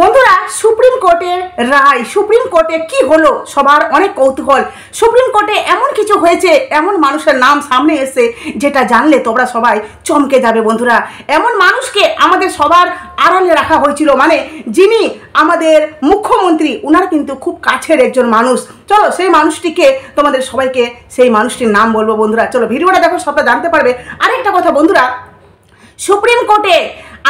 বন্ধুরা সুপ্রিম কোর্টের রায় সুপ্রিম কোর্টে কি হলো সবার অনেক কৌতূহল সুপ্রিম কোর্টে এমন কিছু হয়েছে এমন মানুষের নাম সামনে এসে যেটা জানলে তোমরা সবাই চমকে যাবে বন্ধুরা এমন মানুষকে আমাদের সবার আড়ালে রাখা হয়েছিল মানে যিনি আমাদের মুখ্যমন্ত্রী ওনার কিন্তু খুব কাছের একজন মানুষ চলো সেই মানুষটিকে তোমাদের সবাইকে সেই মানুষটির নাম বলবো বন্ধুরা চলো ভিডিওটা দেখো সবটা জানতে পারবে আরেকটা কথা বন্ধুরা সুপ্রিম কোর্টে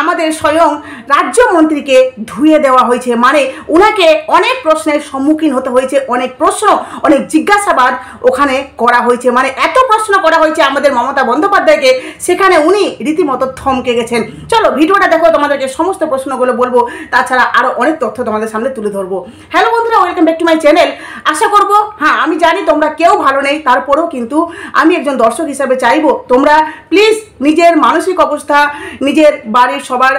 আমাদের স্বয়ং রাজ্যমন্ত্রীকে ধুয়ে দেওয়া হয়েছে মানে ওনাকে অনেক প্রশ্নের সম্মুখীন হতে হয়েছে অনেক প্রশ্ন অনেক জিজ্ঞাসাবাদ ওখানে করা হয়েছে মানে এত প্রশ্ন করা হয়েছে আমাদের মমতা বন্দ্যোপাধ্যায়কে সেখানে উনি রীতিমতো থমকে গেছেন চলো ভিডিওটা দেখো তোমাদেরকে সমস্ত প্রশ্নগুলো বলবো তাছাড়া আরও অনেক তথ্য তোমাদের সামনে তুলে ধরবো হ্যালো বন্ধুরা welcome back to my channel আশা করব হ্যাঁ আমি জানি তোমরা কেউ ভালো নেই তারপরেও কিন্তু আমি একজন দর্শক হিসাবে চাইবো তোমরা প্লিজ নিজের মানসিক অবস্থা নিজের বাড়ির সবার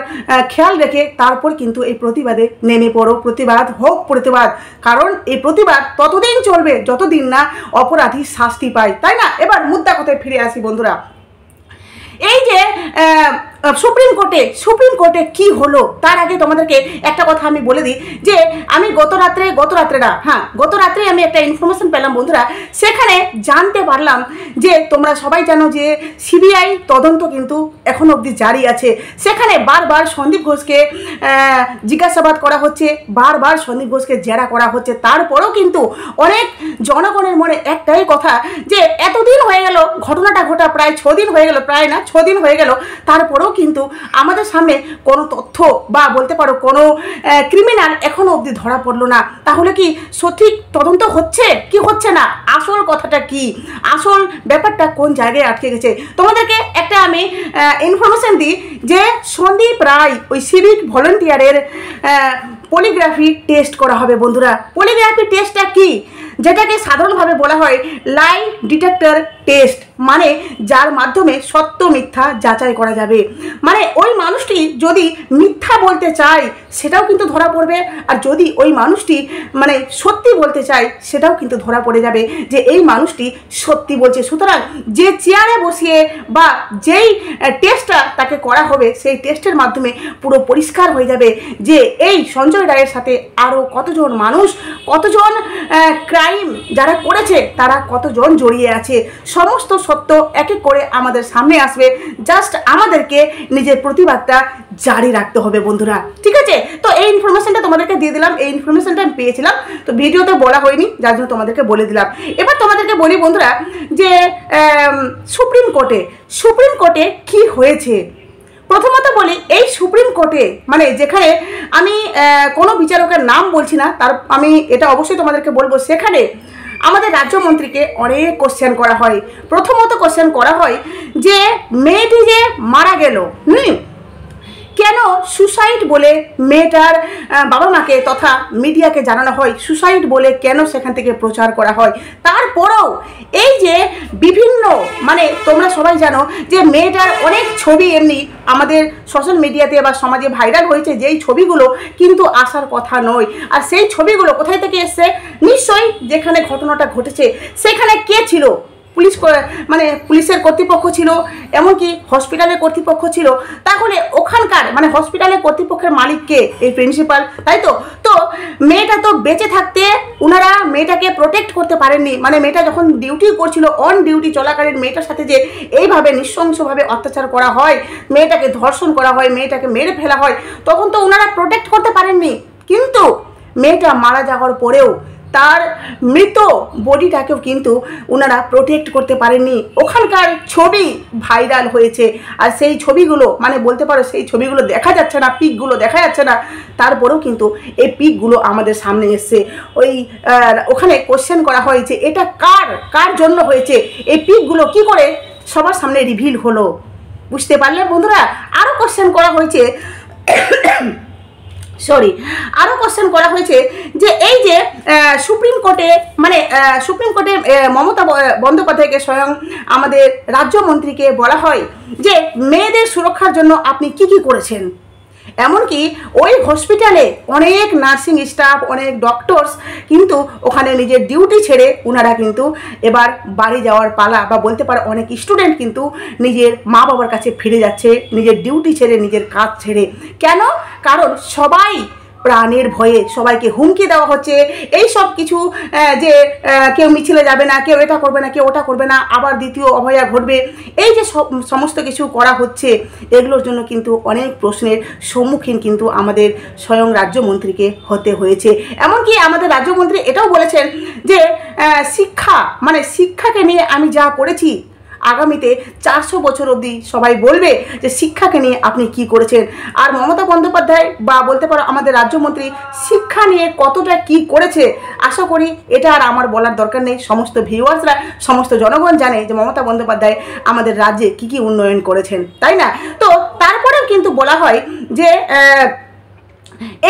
খেয়াল রেখে তারপর কিন্তু এই প্রতিবাদে নেমে পড়ো প্রতিবাদ হোক প্রতিবাদ কারণ এই প্রতিবাদ ততদিন চলবে যতদিন না অপরাধী শাস্তি পায় তাই না এবার মুদ্রা কথায় ফিরে আসি বন্ধুরা এই যে সুপ্রিম কোর্টে সুপ্রিম কোর্টে কি হলো তার আগে তোমাদেরকে একটা কথা আমি বলে দিই যে আমি গত রাত্রে গত রাত্রে না হ্যাঁ গত রাত্রে আমি একটা ইনফরমেশন পেলাম বন্ধুরা সেখানে জানতে পারলাম যে তোমরা সবাই জানো যে সিবিআই তদন্ত কিন্তু এখন অবধি জারি আছে সেখানে বারবার সন্দীপ ঘোষকে জিজ্ঞাসাবাদ করা হচ্ছে বারবার সন্দীপ ঘোষকে জেরা করা হচ্ছে তারপরেও কিন্তু অনেক জনগণের মনে একটাই কথা যে এতদিন হয়ে গেল ঘটনাটা ঘটা প্রায় ছদিন হয়ে গেল প্রায় না ছদিন হয়ে গেল তারপরেও পরও কিন্তু আমাদের সামনে কোনো তথ্য বা বলতে পারো কোনো ক্রিমিনাল এখনও অবধি ধরা পড়লো না তাহলে কি সঠিক তদন্ত হচ্ছে কি হচ্ছে না আসল কথাটা কি আসল ব্যাপারটা কোন জায়গায় আটকে গেছে তোমাদেরকে একটা আমি ইনফরমেশান দিই যে সন্দীপ রায় ওই সিভিক ভলেন্টিয়ারের পলিগ্রাফি টেস্ট করা হবে বন্ধুরা পলিগ্রাফি টেস্টটা কি যেটাকে সাধারণভাবে বলা হয় লাই ডিটেক্টর টেস্ট মানে যার মাধ্যমে সত্য মিথ্যা যাচাই করা যাবে মানে ওই মানুষটি যদি মিথ্যা বলতে চায় সেটাও কিন্তু ধরা পড়বে আর যদি ওই মানুষটি মানে সত্যি বলতে চায় সেটাও কিন্তু ধরা পড়ে যাবে যে এই মানুষটি সত্যি বলছে সুতরাং যে চেয়ারে বসিয়ে বা যেই টেস্টটা তাকে করা হবে সেই টেস্টের মাধ্যমে পুরো পরিষ্কার হয়ে যাবে যে এই সঞ্জয় রায়ের সাথে আরও কতজন মানুষ কতজন ক্রাইম যারা করেছে তারা কতজন জড়িয়ে আছে সমস্ত সত্য এক এক করে আমাদের সামনে আসবে জাস্ট আমাদেরকে নিজের প্রতিবাদটা জারি রাখতে হবে বন্ধুরা ঠিক আছে তো এই ইনফরমেশনটা তোমাদেরকে দিয়ে দিলাম এই ইনফরমেশনটা আমি পেয়েছিলাম তো ভিডিওতে বলা হয়নি যার জন্য তোমাদেরকে বলে দিলাম এবার তোমাদেরকে বলি বন্ধুরা যে সুপ্রিম কোর্টে সুপ্রিম কোর্টে কি হয়েছে প্রথমত বলি এই সুপ্রিম কোর্টে মানে যেখানে আমি কোনো বিচারকের নাম বলছি না তার আমি এটা অবশ্যই তোমাদেরকে বলবো সেখানে আমাদের রাজ্যমন্ত্রীকে অনেক কোশ্চেন করা হয় প্রথমত কোশ্চেন করা হয় যে মেয়েটি যে মারা গেল হুম কেন সুসাইড বলে মেয়েটার বাবা মাকে তথা মিডিয়াকে জানানো হয় সুসাইড বলে কেন সেখান থেকে প্রচার করা হয় তারপরেও এই যে বিভিন্ন মানে তোমরা সবাই জানো যে মেয়েটার অনেক ছবি এমনি আমাদের সোশ্যাল মিডিয়াতে বা সমাজে ভাইরাল হয়েছে যেই ছবিগুলো কিন্তু আসার কথা নয় আর সেই ছবিগুলো কোথায় থেকে এসছে নিশ্চয়ই যেখানে ঘটনাটা ঘটেছে সেখানে কে ছিল পুলিশ মানে পুলিশের কর্তৃপক্ষ ছিল এমনকি হসপিটালের কর্তৃপক্ষ ছিল তাহলে ওখানকার মানে হসপিটালের কর্তৃপক্ষের মালিককে এই প্রিন্সিপাল তাই তো তো মেয়েটা তো বেঁচে থাকতে ওনারা মেয়েটাকে প্রোটেক্ট করতে পারেননি মানে মেয়েটা যখন ডিউটি করছিল অন ডিউটি চলাকালীন মেয়েটার সাথে যে এইভাবে নৃশংসভাবে অত্যাচার করা হয় মেয়েটাকে ধর্ষণ করা হয় মেয়েটাকে মেরে ফেলা হয় তখন তো ওনারা প্রোটেক্ট করতে পারেননি কিন্তু মেয়েটা মারা যাওয়ার পরেও তার মৃত বডিটাকেও কিন্তু ওনারা প্রোটেক্ট করতে পারেননি ওখানকার ছবি ভাইরাল হয়েছে আর সেই ছবিগুলো মানে বলতে পারো সেই ছবিগুলো দেখা যাচ্ছে না পিকগুলো দেখা যাচ্ছে না তারপরেও কিন্তু এই পিকগুলো আমাদের সামনে এসছে ওই ওখানে কোশ্চেন করা হয়েছে এটা কার কার জন্য হয়েছে এই পিকগুলো কি করে সবার সামনে রিভিল হলো বুঝতে পারলেন বন্ধুরা আরও কোশ্চেন করা হয়েছে সরি আরও কোশ্চেন করা হয়েছে যে এই যে সুপ্রিম কোর্টে মানে সুপ্রিম কোর্টে মমতা বন্দ্যোপাধ্যায়কে স্বয়ং আমাদের রাজ্যমন্ত্রীকে বলা হয় যে মেয়েদের সুরক্ষার জন্য আপনি কি কি করেছেন এমনকি ওই হসপিটালে অনেক নার্সিং স্টাফ অনেক ডক্টরস কিন্তু ওখানে নিজের ডিউটি ছেড়ে ওনারা কিন্তু এবার বাড়ি যাওয়ার পালা বা বলতে পারে অনেক স্টুডেন্ট কিন্তু নিজের মা বাবার কাছে ফিরে যাচ্ছে নিজের ডিউটি ছেড়ে নিজের কাজ ছেড়ে কেন কারণ সবাই প্রাণের ভয়ে সবাইকে হুমকি দেওয়া হচ্ছে এই সব কিছু যে কেউ মিছিলে যাবে না কেউ এটা করবে না কেউ ওটা করবে না আবার দ্বিতীয় অভয়া ঘটবে এই যে সমস্ত কিছু করা হচ্ছে এগুলোর জন্য কিন্তু অনেক প্রশ্নের সম্মুখীন কিন্তু আমাদের স্বয়ং রাজ্যমন্ত্রীকে হতে হয়েছে এমনকি আমাদের রাজ্যমন্ত্রী এটাও বলেছেন যে শিক্ষা মানে শিক্ষাকে নিয়ে আমি যা করেছি আগামীতে চারশো বছর অবধি সবাই বলবে যে শিক্ষাকে নিয়ে আপনি কি করেছেন আর মমতা বন্দ্যোপাধ্যায় বা বলতে পারো আমাদের রাজ্যমন্ত্রী শিক্ষা নিয়ে কতটা কি করেছে আশা করি এটা আর আমার বলার দরকার নেই সমস্ত ভিউয়ার্সরা সমস্ত জনগণ জানে যে মমতা বন্দ্যোপাধ্যায় আমাদের রাজ্যে কি কি উন্নয়ন করেছেন তাই না তো তারপরেও কিন্তু বলা হয় যে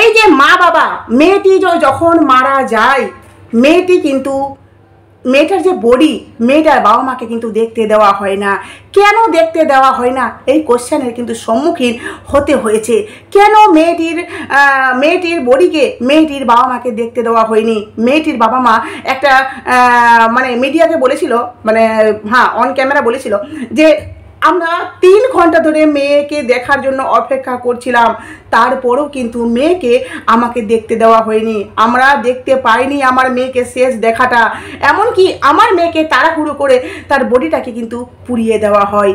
এই যে মা বাবা মেয়েটি যখন মারা যায় মেয়েটি কিন্তু মেয়েটার যে বডি মেয়েটার বাবা মাকে কিন্তু দেখতে দেওয়া হয় না কেন দেখতে দেওয়া হয় না এই কোশ্চেনের কিন্তু সম্মুখীন হতে হয়েছে কেন মেয়েটির মেয়েটির বডিকে মেয়েটির বাবা মাকে দেখতে দেওয়া হয়নি মেয়েটির বাবা মা একটা মানে মিডিয়াকে বলেছিল মানে হ্যাঁ অন ক্যামেরা বলেছিল যে আমরা তিন ঘন্টা ধরে মেয়েকে দেখার জন্য অপেক্ষা করছিলাম তারপরও কিন্তু মেয়েকে আমাকে দেখতে দেওয়া হয়নি আমরা দেখতে পাইনি আমার মেয়েকে শেষ দেখাটা এমনকি আমার মেয়েকে তাড়াহুড়ো করে তার বডিটাকে কিন্তু পুড়িয়ে দেওয়া হয়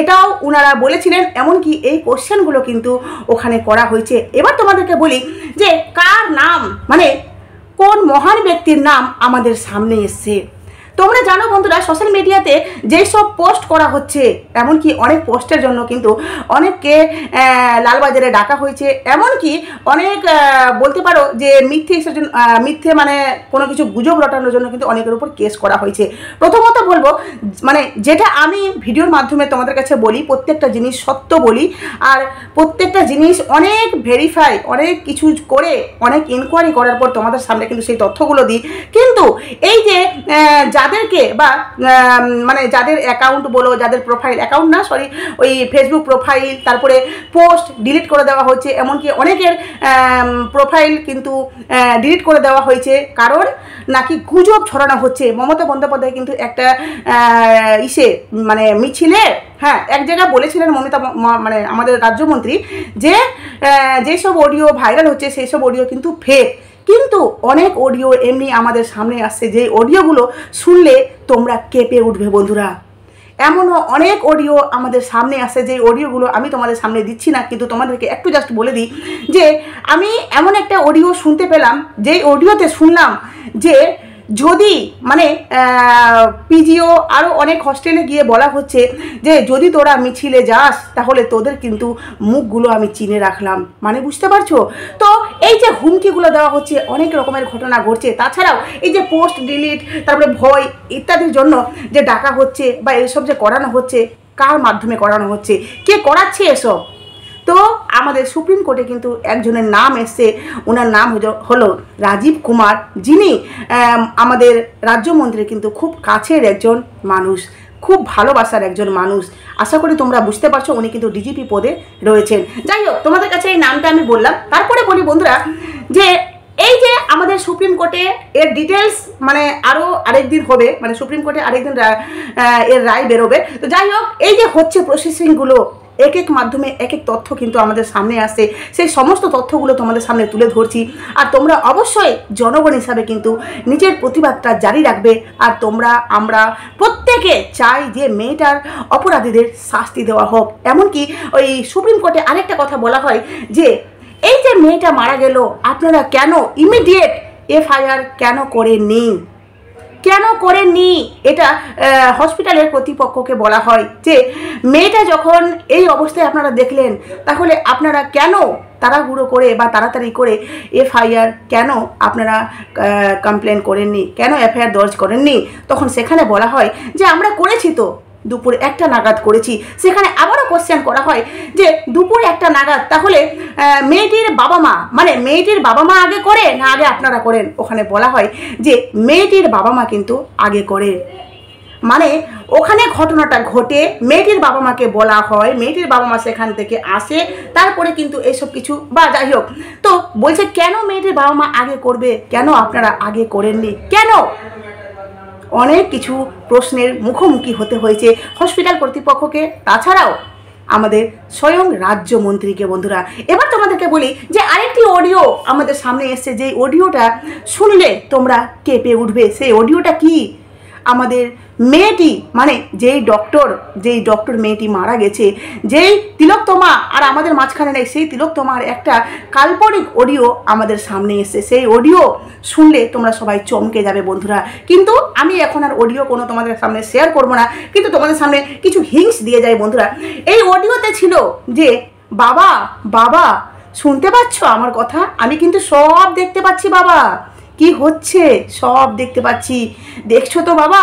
এটাও ওনারা বলেছিলেন এমনকি এই কোশ্চেনগুলো কিন্তু ওখানে করা হয়েছে এবার তোমাদেরকে বলি যে কার নাম মানে কোন মহান ব্যক্তির নাম আমাদের সামনে এসছে তোমরা জানো বন্ধুরা সোশ্যাল মিডিয়াতে যেসব সব পোস্ট করা হচ্ছে এমনকি অনেক পোস্টের জন্য কিন্তু অনেককে লালবাজারে ডাকা হয়েছে এমনকি অনেক বলতে পারো যে মিথ্যে জন্য মিথ্যে মানে কোনো কিছু গুজব রটানোর জন্য কিন্তু অনেকের উপর কেস করা হয়েছে প্রথমত বলবো মানে যেটা আমি ভিডিওর মাধ্যমে তোমাদের কাছে বলি প্রত্যেকটা জিনিস সত্য বলি আর প্রত্যেকটা জিনিস অনেক ভেরিফাই অনেক কিছু করে অনেক ইনকোয়ারি করার পর তোমাদের সামনে কিন্তু সেই তথ্যগুলো দিই কিন্তু এই যে যাদেরকে বা মানে যাদের অ্যাকাউন্ট বলো যাদের প্রোফাইল অ্যাকাউন্ট না সরি ওই ফেসবুক প্রোফাইল তারপরে পোস্ট ডিলিট করে দেওয়া হচ্ছে এমনকি অনেকের প্রোফাইল কিন্তু ডিলিট করে দেওয়া হয়েছে কারণ নাকি গুজব ছড়ানো হচ্ছে মমতা বন্দ্যোপাধ্যায় কিন্তু একটা ইসে মানে মিছিলে হ্যাঁ এক জায়গায় বলেছিলেন মমতা মানে আমাদের রাজ্যমন্ত্রী যে যেসব অডিও ভাইরাল হচ্ছে সেই সব অডিও কিন্তু ফেক কিন্তু অনেক অডিও এমনি আমাদের সামনে আসছে যেই অডিওগুলো শুনলে তোমরা কেঁপে উঠবে বন্ধুরা এমনও অনেক অডিও আমাদের সামনে আসে যে অডিওগুলো আমি তোমাদের সামনে দিচ্ছি না কিন্তু তোমাদেরকে একটু জাস্ট বলে দিই যে আমি এমন একটা অডিও শুনতে পেলাম যেই অডিওতে শুনলাম যে যদি মানে পিজিও আরও অনেক হস্টেলে গিয়ে বলা হচ্ছে যে যদি তোরা মিছিলে যাস তাহলে তোদের কিন্তু মুখগুলো আমি চিনে রাখলাম মানে বুঝতে পারছো তো এই যে হুমকিগুলো দেওয়া হচ্ছে অনেক রকমের ঘটনা ঘটছে তাছাড়াও এই যে পোস্ট ডিলিট তারপরে ভয় ইত্যাদির জন্য যে ডাকা হচ্ছে বা এসব যে করানো হচ্ছে কার মাধ্যমে করানো হচ্ছে কে করাচ্ছে এসব তো আমাদের সুপ্রিম কোর্টে কিন্তু একজনের নাম এসছে ওনার নাম হলো রাজীব কুমার যিনি আমাদের রাজ্যমন্ত্রী কিন্তু খুব কাছের একজন মানুষ খুব ভালোবাসার একজন মানুষ আশা করি তোমরা বুঝতে পারছো উনি কিন্তু ডিজিপি পদে রয়েছেন যাই হোক তোমাদের কাছে এই নামটা আমি বললাম তারপরে বলি বন্ধুরা যে এই যে আমাদের সুপ্রিম কোর্টে এর ডিটেলস মানে আরও আরেকদিন হবে মানে সুপ্রিম কোর্টে আরেকদিন এর রায় বেরোবে তো যাই হোক এই যে হচ্ছে প্রসেসিংগুলো এক এক মাধ্যমে এক এক তথ্য কিন্তু আমাদের সামনে আসে সেই সমস্ত তথ্যগুলো তোমাদের সামনে তুলে ধরছি আর তোমরা অবশ্যই জনগণ হিসাবে কিন্তু নিজের প্রতিবাদটা জারি রাখবে আর তোমরা আমরা প্রত্যেকে চাই যে মেয়েটার অপরাধীদের শাস্তি দেওয়া হোক এমনকি ওই সুপ্রিম কোর্টে আরেকটা কথা বলা হয় যে এই যে মেয়েটা মারা গেল আপনারা কেন ইমিডিয়েট এফআইআর কেন করে নেই কেন করেননি এটা হসপিটালের কর্তৃপক্ষকে বলা হয় যে মেয়েটা যখন এই অবস্থায় আপনারা দেখলেন তাহলে আপনারা কেন তাড়াহুড়ো করে বা তাড়াতাড়ি করে এফআইআর কেন আপনারা কমপ্লেন করেননি কেন এফআইআর দর্জ করেননি তখন সেখানে বলা হয় যে আমরা করেছি তো দুপুর একটা নাগাদ করেছি সেখানে আবারও কোশ্চেন করা হয় যে দুপুর একটা নাগাদ তাহলে মেয়েটির বাবা মা মানে মেয়েটির বাবা মা আগে করে না আগে আপনারা করেন ওখানে বলা হয় যে মেয়েটির বাবা মা কিন্তু আগে করে মানে ওখানে ঘটনাটা ঘটে মেয়েটির বাবা মাকে বলা হয় মেয়েটির বাবা মা সেখান থেকে আসে তারপরে কিন্তু এসব কিছু বা যাই হোক তো বলছে কেন মেয়েটির বাবা মা আগে করবে কেন আপনারা আগে করেননি কেন অনেক কিছু প্রশ্নের মুখোমুখি হতে হয়েছে হসপিটাল কর্তৃপক্ষকে তাছাড়াও আমাদের স্বয়ং রাজ্যমন্ত্রীকে বন্ধুরা এবার তোমাদেরকে বলি যে আরেকটি অডিও আমাদের সামনে এসছে যে অডিওটা শুনলে তোমরা কেঁপে উঠবে সেই অডিওটা কী আমাদের মেয়েটি মানে যেই ডক্টর যেই ডক্টর মেয়েটি মারা গেছে যেই তিলকতমা আর আমাদের মাঝখানে নেই সেই তিলোত্তমার একটা কাল্পনিক অডিও আমাদের সামনে এসছে সেই অডিও শুনলে তোমরা সবাই চমকে যাবে বন্ধুরা কিন্তু আমি এখন আর অডিও কোনো তোমাদের সামনে শেয়ার করবো না কিন্তু তোমাদের সামনে কিছু হিংস দিয়ে যায় বন্ধুরা এই অডিওতে ছিল যে বাবা বাবা শুনতে পাচ্ছ আমার কথা আমি কিন্তু সব দেখতে পাচ্ছি বাবা কি হচ্ছে সব দেখতে পাচ্ছি দেখছো তো বাবা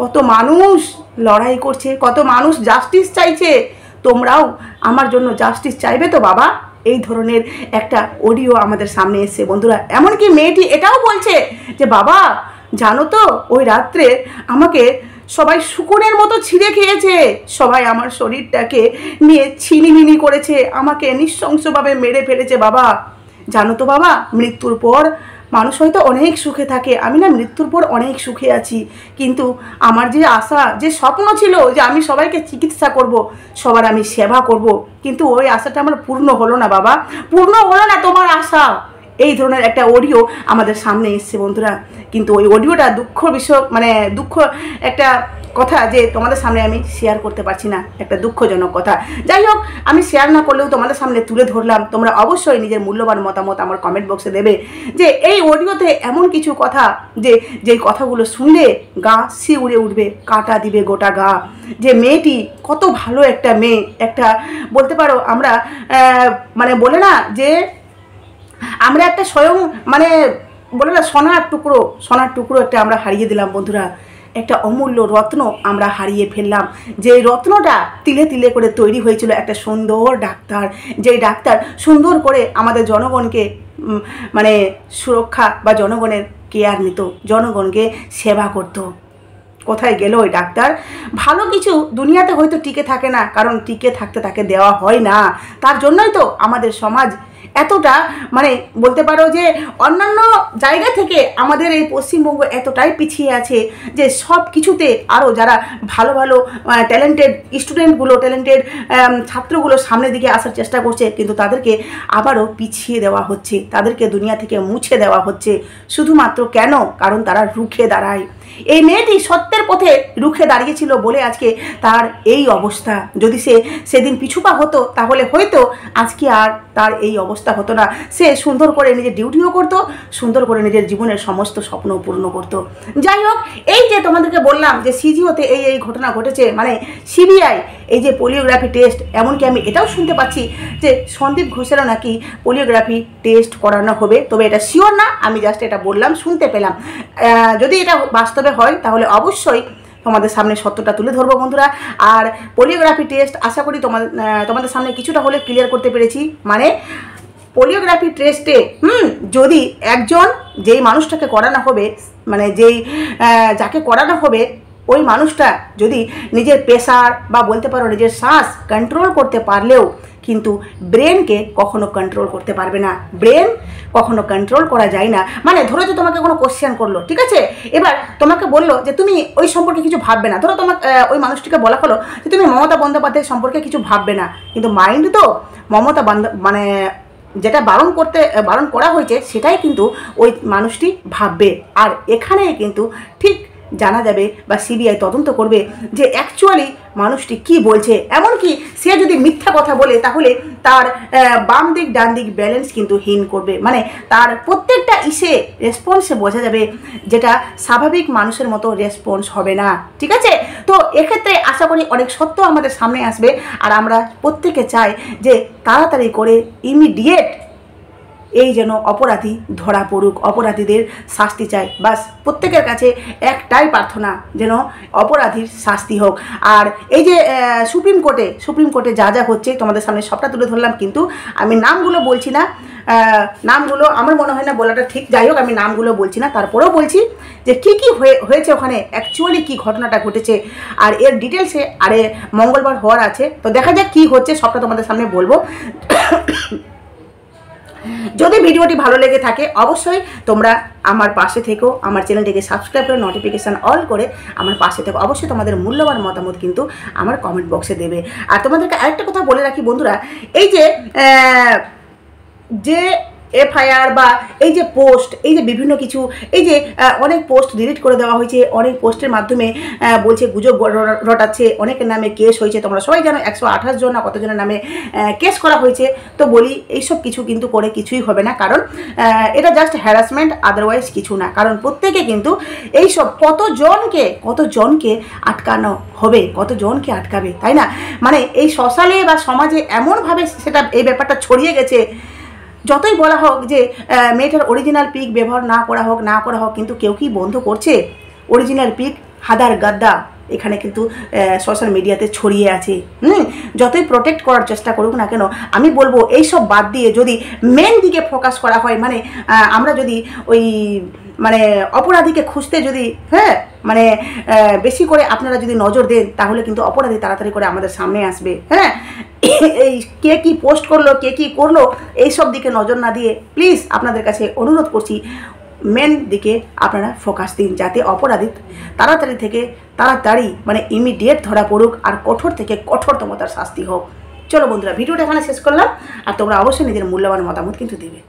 কত মানুষ লড়াই করছে কত মানুষ জাস্টিস চাইছে তোমরাও আমার জন্য জাস্টিস চাইবে তো বাবা এই ধরনের একটা অডিও আমাদের সামনে এসছে বন্ধুরা এমনকি মেয়েটি এটাও বলছে যে বাবা জানো তো ওই রাত্রে আমাকে সবাই শুকুনের মতো ছিঁড়ে খেয়েছে সবাই আমার শরীরটাকে নিয়ে ছিনিমিনি করেছে আমাকে নৃশংসভাবে মেরে ফেলেছে বাবা জানো তো বাবা মৃত্যুর পর মানুষ হয়তো অনেক সুখে থাকে আমি না মৃত্যুর পর অনেক সুখে আছি কিন্তু আমার যে আশা যে স্বপ্ন ছিল যে আমি সবাইকে চিকিৎসা করব সবার আমি সেবা করব কিন্তু ওই আশাটা আমার পূর্ণ হলো না বাবা পূর্ণ হলো না তোমার আশা এই ধরনের একটা অডিও আমাদের সামনে এসছে বন্ধুরা কিন্তু ওই অডিওটা দুঃখ বিষয় মানে দুঃখ একটা কথা যে তোমাদের সামনে আমি শেয়ার করতে পারছি না একটা দুঃখজনক কথা যাই হোক আমি শেয়ার না করলেও তোমাদের সামনে তুলে ধরলাম তোমরা অবশ্যই নিজের মূল্যবান মতামত আমার কমেন্ট বক্সে দেবে যে এই অডিওতে এমন কিছু কথা যে যেই কথাগুলো শুনলে গা শিউড়ে উঠবে কাটা দিবে গোটা গা যে মেয়েটি কত ভালো একটা মেয়ে একটা বলতে পারো আমরা মানে বলে না যে আমরা একটা স্বয়ং মানে বলে না সোনার টুকরো সোনার টুকরো একটা আমরা হারিয়ে দিলাম বন্ধুরা একটা অমূল্য রত্ন আমরা হারিয়ে ফেললাম যে রত্নটা তিলে তিলে করে তৈরি হয়েছিল একটা সুন্দর ডাক্তার যেই ডাক্তার সুন্দর করে আমাদের জনগণকে মানে সুরক্ষা বা জনগণের কেয়ার নিত জনগণকে সেবা করত কোথায় গেল ওই ডাক্তার ভালো কিছু দুনিয়াতে হয়তো টিকে থাকে না কারণ টিকে থাকতে তাকে দেওয়া হয় না তার জন্যই তো আমাদের সমাজ এতটা মানে বলতে পারো যে অন্যান্য জায়গা থেকে আমাদের এই পশ্চিমবঙ্গ এতটাই পিছিয়ে আছে যে সব কিছুতে আরও যারা ভালো ভালো ট্যালেন্টেড স্টুডেন্টগুলো ট্যালেন্টেড ছাত্রগুলো সামনের দিকে আসার চেষ্টা করছে কিন্তু তাদেরকে আবারও পিছিয়ে দেওয়া হচ্ছে তাদেরকে দুনিয়া থেকে মুছে দেওয়া হচ্ছে শুধুমাত্র কেন কারণ তারা রুখে দাঁড়ায় এই মেয়েটি সত্যের পথে রুখে দাঁড়িয়েছিল বলে আজকে তার এই অবস্থা যদি সে সেদিন পিছুপা হতো তাহলে হয়তো আজকে আর তার এই অবস্থা হতো না সে সুন্দর করে নিজের ডিউটিও করতো সুন্দর করে নিজের জীবনের সমস্ত স্বপ্ন পূর্ণ করতো যাই হোক এই যে তোমাদেরকে বললাম যে সিজিওতে এই এই ঘটনা ঘটেছে মানে সিবিআই এই যে পোলিওগ্রাফি টেস্ট এমনকি আমি এটাও শুনতে পাচ্ছি যে সন্দীপ ঘোষেরও নাকি পোলিওগ্রাফি টেস্ট করানো হবে তবে এটা শিওর না আমি জাস্ট এটা বললাম শুনতে পেলাম যদি এটা বাস্তব বাস্তবে হয় তাহলে অবশ্যই তোমাদের সামনে সত্যটা তুলে ধরবো বন্ধুরা আর পোলিওগ্রাফি টেস্ট আশা করি তোমাদের তোমাদের সামনে কিছুটা হলে ক্লিয়ার করতে পেরেছি মানে পোলিওগ্রাফি টেস্টে হুম যদি একজন যেই মানুষটাকে করানো হবে মানে যেই যাকে করানো হবে ওই মানুষটা যদি নিজের প্রেশার বা বলতে পারো নিজের শ্বাস কন্ট্রোল করতে পারলেও কিন্তু ব্রেনকে কখনো কন্ট্রোল করতে পারবে না ব্রেন কখনো কন্ট্রোল করা যায় না মানে ধরো যে তোমাকে কোনো কোশ্চেন করলো ঠিক আছে এবার তোমাকে বললো যে তুমি ওই সম্পর্কে কিছু ভাববে না ধরো তোমাকে ওই মানুষটিকে বলা হলো যে তুমি মমতা বন্দ্যোপাধ্যায় সম্পর্কে কিছু ভাববে না কিন্তু মাইন্ড তো মমতা মানে যেটা বারণ করতে বারণ করা হয়েছে সেটাই কিন্তু ওই মানুষটি ভাববে আর এখানে কিন্তু ঠিক জানা যাবে বা সিবিআই তদন্ত করবে যে অ্যাকচুয়ালি মানুষটি কি বলছে এমনকি সে যদি মিথ্যা কথা বলে তাহলে তার বাম দিক ডান দিক ব্যালেন্স কিন্তু হীন করবে মানে তার প্রত্যেকটা ইসে রেসপন্সে বোঝা যাবে যেটা স্বাভাবিক মানুষের মতো রেসপন্স হবে না ঠিক আছে তো এক্ষেত্রে আশা করি অনেক সত্য আমাদের সামনে আসবে আর আমরা প্রত্যেকে চাই যে তাড়াতাড়ি করে ইমিডিয়েট এই যেন অপরাধী ধরা পড়ুক অপরাধীদের শাস্তি চাই বাস প্রত্যেকের কাছে একটাই প্রার্থনা যেন অপরাধীর শাস্তি হোক আর এই যে সুপ্রিম কোর্টে সুপ্রিম কোর্টে যা যা হচ্ছে তোমাদের সামনে সবটা তুলে ধরলাম কিন্তু আমি নামগুলো বলছি না নামগুলো আমার মনে হয় না বলাটা ঠিক যাই হোক আমি নামগুলো বলছি না তারপরেও বলছি যে কী কী হয়েছে ওখানে অ্যাকচুয়ালি কি ঘটনাটা ঘটেছে আর এর ডিটেলসে আরে মঙ্গলবার হওয়ার আছে তো দেখা যাক কী হচ্ছে সবটা তোমাদের সামনে বলবো যদি ভিডিওটি ভালো লেগে থাকে অবশ্যই তোমরা আমার পাশে থেকেও আমার চ্যানেলটিকে সাবস্ক্রাইব করে নোটিফিকেশান অল করে আমার পাশে থেকে অবশ্যই তোমাদের মূল্যবান মতামত কিন্তু আমার কমেন্ট বক্সে দেবে আর তোমাদেরকে আরেকটা কথা বলে রাখি বন্ধুরা এই যে যে এফআইআর বা এই যে পোস্ট এই যে বিভিন্ন কিছু এই যে অনেক পোস্ট ডিলিট করে দেওয়া হয়েছে অনেক পোস্টের মাধ্যমে বলছে গুজব রটাচ্ছে অনেকের নামে কেস হয়েছে তোমরা সবাই জানো একশো আঠাশ জন না কতজনের নামে কেস করা হয়েছে তো বলি এইসব কিছু কিন্তু করে কিছুই হবে না কারণ এটা জাস্ট হ্যারাসমেন্ট আদারওয়াইজ কিছু না কারণ প্রত্যেকে কিন্তু এইসব কতজনকে কতজনকে আটকানো হবে কতজনকে আটকাবে তাই না মানে এই শ্মশানে বা সমাজে এমনভাবে সেটা এই ব্যাপারটা ছড়িয়ে গেছে যতই বলা হোক যে মেয়েটার অরিজিনাল পিক ব্যবহার না করা হোক না করা হোক কিন্তু কেউ কি বন্ধ করছে অরিজিনাল পিক হাদার গাদ্দা এখানে কিন্তু সোশ্যাল মিডিয়াতে ছড়িয়ে আছে হুম যতই প্রোটেক্ট করার চেষ্টা করুক না কেন আমি বলবো এই সব বাদ দিয়ে যদি মেন দিকে ফোকাস করা হয় মানে আমরা যদি ওই মানে অপরাধীকে খুঁজতে যদি হ্যাঁ মানে বেশি করে আপনারা যদি নজর দেন তাহলে কিন্তু অপরাধী তাড়াতাড়ি করে আমাদের সামনে আসবে হ্যাঁ এই কে কী পোস্ট করলো কে কী করলো এইসব দিকে নজর না দিয়ে প্লিজ আপনাদের কাছে অনুরোধ করছি মেন দিকে আপনারা ফোকাস দিন যাতে অপরাধী তাড়াতাড়ি থেকে তাড়াতাড়ি মানে ইমিডিয়েট ধরা পড়ুক আর কঠোর থেকে কঠোরতম তার শাস্তি হোক চলো বন্ধুরা ভিডিওটা এখানে শেষ করলাম আর তোমরা অবশ্যই নিজের মূল্যবান মতামত কিন্তু দেবে